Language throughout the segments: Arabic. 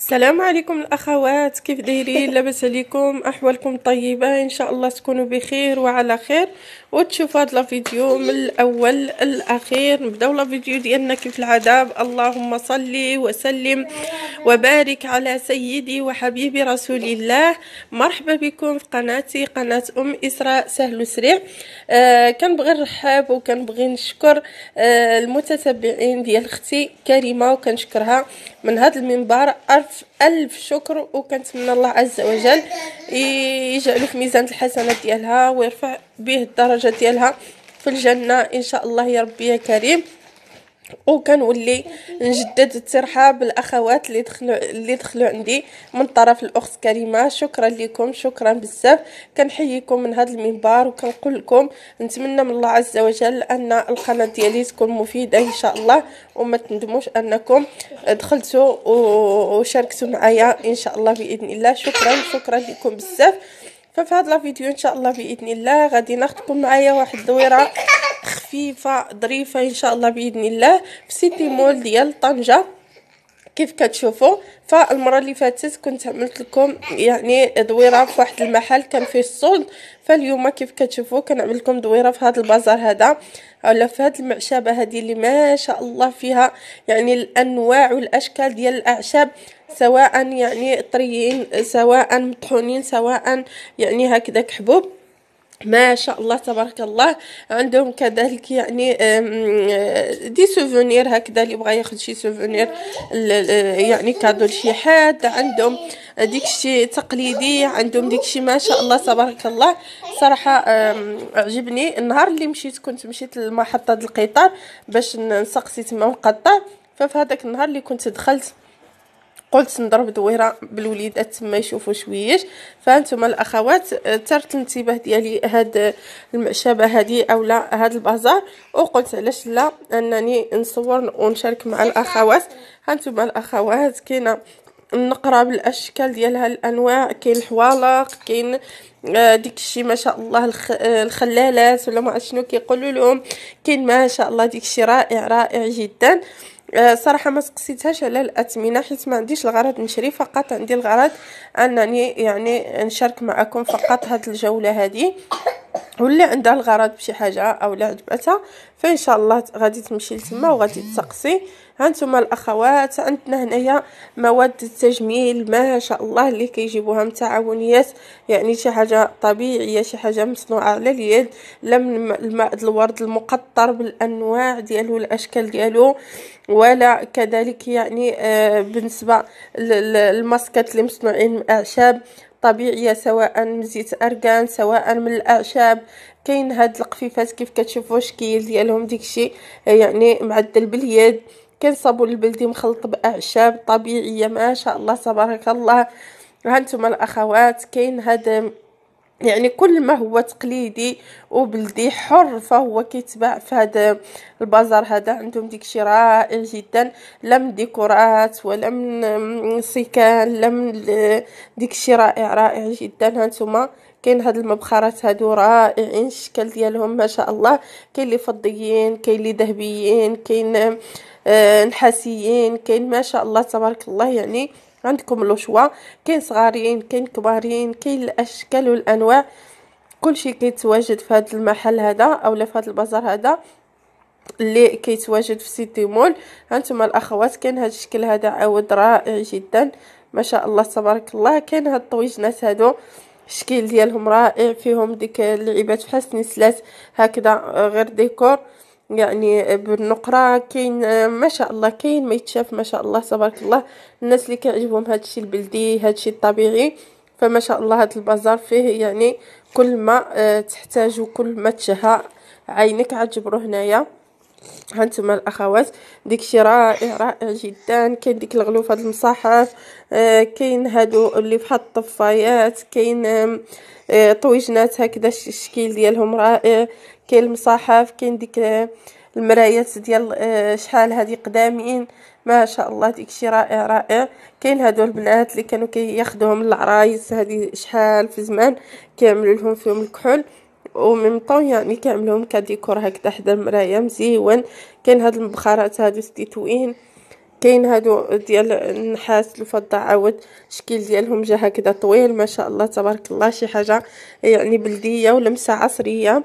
السلام عليكم الاخوات كيف دايرين لاباس عليكم احوالكم طيبه ان شاء الله تكونوا بخير وعلى خير وتشوفوا هذا الفيديو من الاول الاخير نبداو الفيديو ديالنا كيف العذاب اللهم صل وسلم وبارك على سيدي وحبيبي رسول الله مرحبا بكم في قناتي قناه ام اسراء سهل وسريع آه كنبغي نرحب وكنبغي نشكر آه المتتبعين ديال اختي كريمه وكنشكرها من هذا المنبر ألف ألف شكر وكنتمنى الله عز وجل يجعله في ميزان الحسنات ديالها ويرفع به الدرجة ديالها في الجنة إن شاء الله يا ربي يا كريم وكنولي نجدد الترحاب بالاخوات اللي دخلوا اللي دخلوا عندي من طرف الاخت كريمه شكرا لكم شكرا بزاف كنحييكم من هذا المنبر وكنقول لكم نتمنى من الله عز وجل ان القناه ديالي تكون مفيده ان شاء الله وما تندموش انكم دخلتوا وشاركتوا معايا ان شاء الله باذن الله شكرا شكرا لكم بزاف ففي هذا الفيديو ان شاء الله باذن الله غادي ناخذكم معايا واحد الدويره خفيفه ظريفه ان شاء الله باذن الله في سيتي مول ديال طنجه كيف كتشوفوا فالمره اللي فاتت كنت عملت لكم يعني دويره في واحد المحل كان فيه الصولد فاليوم كيف كتشوفوا كنعمل لكم دويره في هذا البازار هذا ولا في هذه المعشبه هذه اللي ما شاء الله فيها يعني الانواع والاشكال ديال الاعشاب سواء يعني طريين سواء مطحونين سواء يعني هكذا كحبوب ما شاء الله تبارك الله عندهم كذلك يعني أه، دي سوفونير هكذا اللي بغى ياخذ شي سوفونير يعني كادو لشي حد عندهم ديكشي تقليدي عندهم ديكشي ما شاء الله تبارك الله صراحه عجبني النهار اللي مشيت كنت مشيت لمحطه القطار باش نسقسي تما القطار ففي هذاك النهار اللي كنت دخلت قلت نضرب دويره بالوليدات تما يشوفوا شويش فانتم الاخوات آه، ترت الانتباه ديالي هاد المعشبه هادي اولا هاد البازار وقلت علاش لا انني نصور ونشارك مع الاخوات هانتم الاخوات كاينه النقره بالاشكال ديالها الانواع كاين الحوالق كاين آه، ديك الشيء ما شاء الله آه، الخلالات ولا ما شنو كيقولوا لهم كاين ما شاء الله ديك الشيء رائع رائع جدا آه، صراحه ما سقسيتهاش على الاثمنه حيت ما عنديش الغرض نشري فقط عندي الغرض انني يعني نشارك معكم فقط هاد الجوله هذه ولا عندها الغرض بشي حاجه اولا عجبتها فان شاء الله غادي تمشي لتما وغادي تسقسي هانتوما الاخوات عندنا هنايا مواد التجميل ما شاء الله اللي كيجيبوها من تعاونيات يعني شي حاجه طبيعيه شي حاجه مصنوعه على اليد لا من الماء الورد المقطر بالانواع ديالو الاشكال ديالو ولا كذلك يعني آه، بالنسبه للماسكات اللي مصنوعين من اعشاب طبيعيه سواء من زيت أرغان سواء من الاعشاب كاين هاد القفيفات كيف كتشوفوا شكيل ديالهم ديكشي آه، يعني معدل باليد كاين صابون البلدي مخلط باعشاب طبيعيه ما شاء الله تبارك الله هانتوما الاخوات كاين هاد يعني كل ما هو تقليدي وبلدي حر فهو كيتباع في هذا البازار هذا عندهم ديكشي رائع جدا لا من ديكورات ولا من سيكان لا من ديكشي رائع رائع جدا هانتوما كاين هاد المبخرات هادو رائعين الشكل ديالهم ما شاء الله كاين اللي فضيين كاين اللي ذهبيين كاين آه، نحاسيين كاين ما شاء الله تبارك الله يعني عندكم لو شوا كاين صغارين كاين كبارين كاين الاشكال والانواع كلشي كيتواجد في هذا المحل هذا او في هذا البازار هذا اللي كيتواجد في سيتي مول هانتوما الاخوات كاين هذا الشكل هذا عود رائع جدا ما شاء الله تبارك الله كاين هاد الطويجنات هادو الشكل ديالهم رائع فيهم ديك اللعيبات بحال سلسلات هكذا آه، غير ديكور يعني بالنقرة كاين ما شاء الله كاين ما يتشاف ما شاء الله تبارك الله الناس اللي كيعجبهم هادشي البلدي هادشي الطبيعي فما شاء الله هاد البازار فيه يعني كل ما آه، تحتاج وكل ما تشهى عينك عتجبرو هنايا هانتوما الاخوات ديكشي رائع رائع جدا كاين ديك الغلوف هاد المصاحف آه كاين هادو اللي بحال الطفايات كاين آه طويجنات هكذا الشكل ديالهم رائع كاين المصاحف كاين ديك آه، المرايات ديال آه، شحال هادي قدامين ما شاء الله ديكشي رائع رائع كاين هادو البنات اللي كانوا كياخذوهم العرايس هادي شحال في زمان كيعملوا لهم فيهم الكحول ومن طون يعني كاملهم كديكور هكذا حدا المرايه مزيون كاين هاد المبخرات هادو ستيتوين كاين هادو ديال النحاس الفضه عاود الشكل ديالهم جا هكذا طويل ما شاء الله تبارك الله شي حاجه يعني بلديه ولمسه عصريه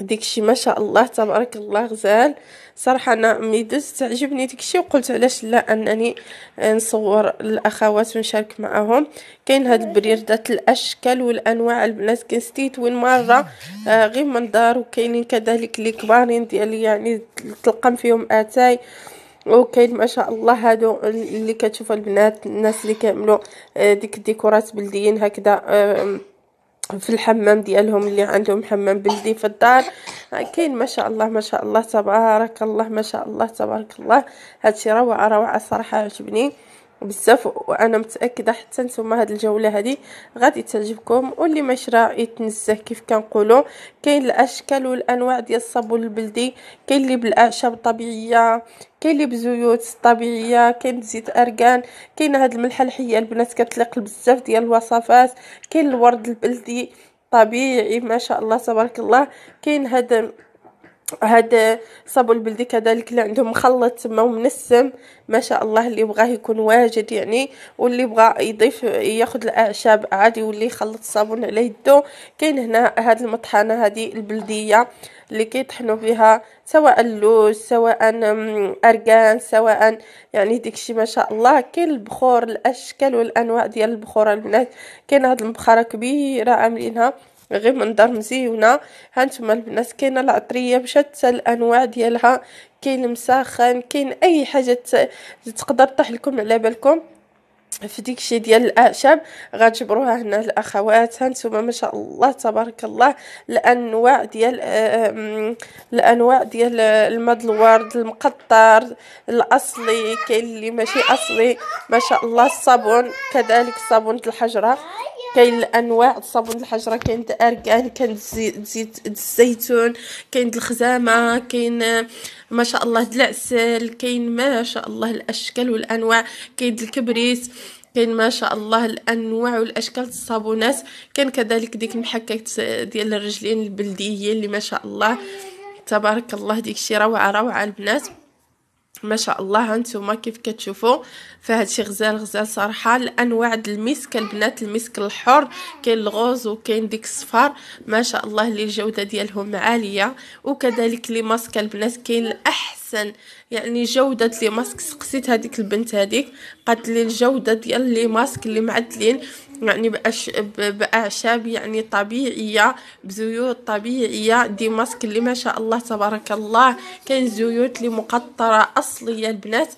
داكشي ما شاء الله تبارك الله غزال صراحه انا ملي دزت عجبني داكشي وقلت علاش لا انني نصور الاخوات ونشارك معاهم كاين هاد البريردات الاشكال والانواع البنات كنستيت وين مره آه غير منظار وكاينين كذلك اللي كبارين ديالي يعني تلقم فيهم اتاي وكاين ما شاء الله هادو اللي كتشوف البنات الناس اللي كيعملوا آه، ديك الديكورات بلديين هكذا آه في الحمام ديالهم اللي عندهم حمام بلدي في الدار آه، كاين ما شاء الله ما شاء الله تبارك الله ما شاء الله تبارك الله هادشي روعه روعه صراحه عجبني بزاف وانا متاكده حتى نتوما هاد الجوله هادي غادي تعجبكم واللي ما شرا يتنزه كيف كنقولوا كاين الاشكال والانواع ديال الصابون البلدي كاين اللي بالاعشاب الطبيعيه كاين اللي بزيوت طبيعيه كاين زيت ارغان كاين هاد الملحه الحيه البنات كتليق بزاف ديال الوصفات كاين الورد البلدي طبيعي ما شاء الله تبارك الله كاين هذا هذا صابو البلدي كذلك اللي عندهم مخلط تما ومنسم ما شاء الله اللي بغاه يكون واجد يعني واللي بغا يضيف ياخذ الاعشاب عادي واللي يخلط الصابون على يدو كاين هنا هذه المطحنه هذه البلديه اللي كيطحنوا فيها سواء اللوز سواء اركان سواء يعني ديكشي ما شاء الله كاين البخور الاشكال والانواع ديال البخور البنات كاين هاد المبخره كبيره عاملينها غير من دار مزيونه هانتوما البنات كاينه العطريه بشتى الانواع ديالها كاين مساخن كاين اي حاجه تقدر طيح لكم على بالكم في ديك ديال الاعشاب غتجبروها هنا الاخوات هانتوما ما شاء الله تبارك الله الانواع ديال آه، الانواع ديال المد الورد المقطر الاصلي كاين اللي ماشي اصلي ما شاء الله الصابون كذلك صابونه الحجره كاين الانواع الصابون الحجره كاين الاركان كاين زيت الزيتون كاين الخزامه كاين ما شاء الله العسل كاين ما شاء الله الاشكال والانواع كاين الكبريت كاين ما شاء الله الانواع والاشكال الصابونات كاين كذلك ديك المحكات ديال الرجلين البلديه اللي ما شاء الله تبارك الله ديك شي روعه روعه البنات ما شاء الله هانتوما كيف كتشوفوا فهادشي غزال غزال صراحه الانواع د المسك البنات المسك الحر كاين الغوز وكاين ديك الصفار ما شاء الله اللي الجوده ديالهم عاليه وكذلك لي ماسك البنات كاين الاحسن احسن يعني جوده لي ماسك سقسيت هذيك البنت هذيك قالت لي الجوده ديال لي ماسك اللي معدلين يعني بأش... باعشاب يعني طبيعيه بزيوت طبيعيه دي ماسك اللي ما شاء الله تبارك الله كاين زيوت اللي مقطره اصليه البنات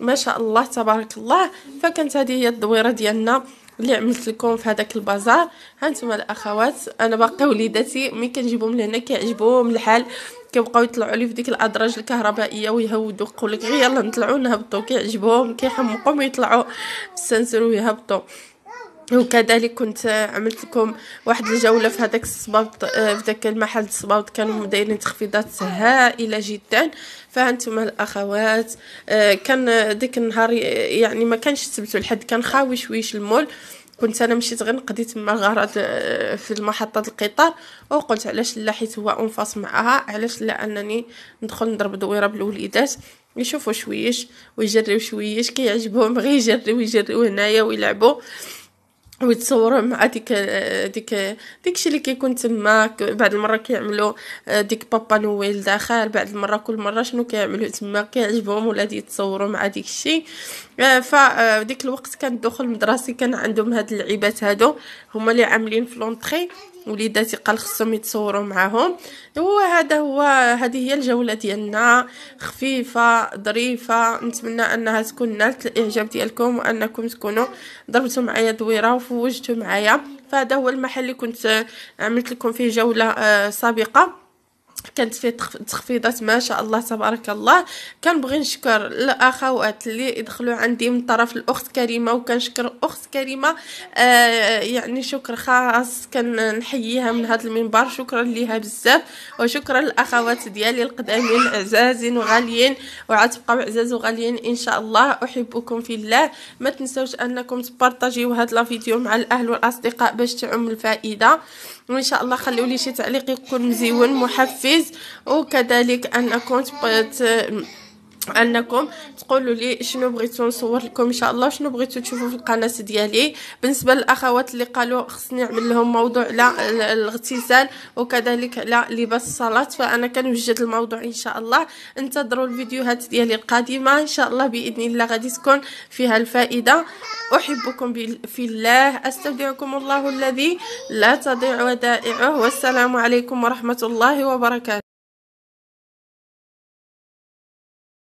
ما شاء الله تبارك الله فكانت هذه هي الدويره ديالنا اللي عملت لكم في هذاك البازار هانتوما الاخوات انا باقي وليداتي مي كنجيبهم لهنا كيعجبهم الحال كيبقاو يطلعوا لي في ديك الادراج الكهربائيه ويهودوا يقول لك غير يلا نطلعوا نهبطوا كيعجبهم كيحمقوا يطلعوا السنسور ويهبطوا وكذلك كنت عملت لكم واحد الجوله في هذاك الصبابط في ذاك المحل الصبابط كانوا دايرين تخفيضات هائله جدا فهانتم الاخوات آه، كان ديك النهار يعني ما كانش تسبتوا والحد كان خاوي شويش المول كنت انا مشيت غير نقضي تما غرض آه، في المحطه القطار وقلت علاش لا حيت هو انفاس معاها علاش لا انني ندخل نضرب دويره بالوليدات يشوفوا شويش ويجريو شويش كيعجبهم غير يجريو يجريو هنايا ويلعبوا ويتصوروا مع ديك ديك الشيء اللي كيكون تماك بعد المره كيعملوا آه، ديك بابا نويل داخل بعد المره كل مره شنو كيعملوا تما كيعجبهم ولادي يتصوروا مع آه، آه، ديك الشيء فديك الوقت كان الدخول المدرسي كان عندهم هاد اللعيبات هادو هما اللي عاملين في لونطري وليداتي قال خصهم يتصوروا معاهم هو هذا هو هذه هي الجوله ديالنا خفيفه ظريفه نتمنى انها تكون نالت الاعجاب ديالكم وانكم تكونوا ضربتوا معايا دويره وفوجتوا معايا فهذا هو المحل اللي كنت عملت لكم فيه جوله آه، سابقه كانت فيه تخفيضات ما شاء الله تبارك الله كنبغي نشكر الاخوات اللي دخلوا عندي من طرف الاخت كريمه وكنشكر الاخت كريمه آه يعني شكر خاص كنحييها من هذا المنبر شكرا ليها بزاف وشكرا للاخوات ديالي القدامين عزازين وغاليين وعتبقاو عزاز وغاليين ان شاء الله احبكم في الله ما تنسوش انكم تبارطاجيو هذا الفيديو مع الاهل والاصدقاء باش تعم الفائده وان شاء الله خليولي شي تعليق يكون مزيون محفز التنفيذ وكذلك أن أكون انكم تقولوا لي شنو بغيتو نصور لكم ان شاء الله شنو بغيتو تشوفوا في القناه ديالي بالنسبه للاخوات اللي قالوا خصني نعمل لهم موضوع على الاغتسال وكذلك على لباس الصلاه فانا كنوجد الموضوع ان شاء الله انتظروا الفيديوهات ديالي القادمه ان شاء الله باذن الله غادي تكون فيها الفائده احبكم في الله استودعكم الله الذي لا تضيع ودائعه والسلام عليكم ورحمه الله وبركاته